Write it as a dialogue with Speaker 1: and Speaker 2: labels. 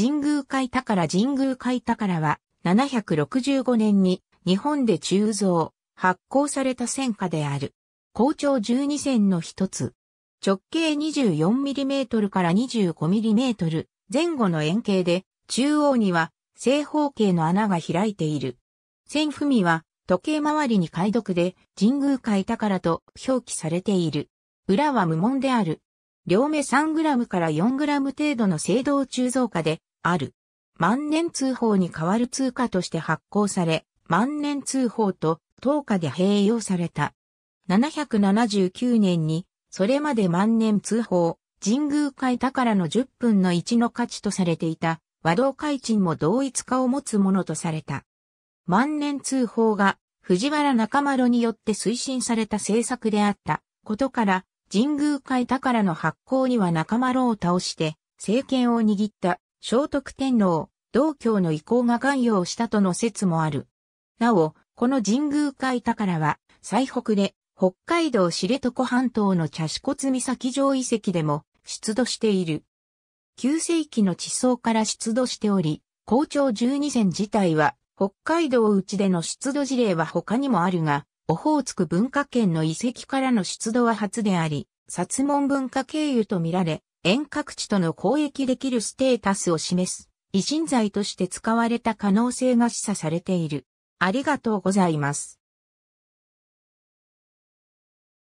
Speaker 1: 神宮海宝神宮海宝は、765年に日本で鋳造、発行された戦火である。校長12戦の一つ。直径 24mm から 25mm 前後の円形で、中央には正方形の穴が開いている。線踏みは時計回りに解読で神宮海宝と表記されている。裏は無門である。両目 3g から 4g 程度の青銅鋳造下である。万年通報に代わる通貨として発行され、万年通報と当価で併用された。779年に、それまで万年通報、神宮会宝の10分の1の価値とされていた、和道会賃も同一化を持つものとされた。万年通報が藤原中丸によって推進された政策であったことから、神宮会宝の発行には中丸を倒して政権を握った聖徳天皇、道教の意向が関与したとの説もある。なお、この神宮海宝は、最北で、北海道知床半島の茶子骨岬城遺跡でも出土している。旧世紀の地層から出土しており、校長12線自体は、北海道内での出土事例は他にもあるが、オホーツク文化圏の遺跡からの出土は初であり、殺門文化経由とみられ、遠隔地との交易できるステータスを示す、維新罪として使われた可能性が示唆されている。ありがとうございます。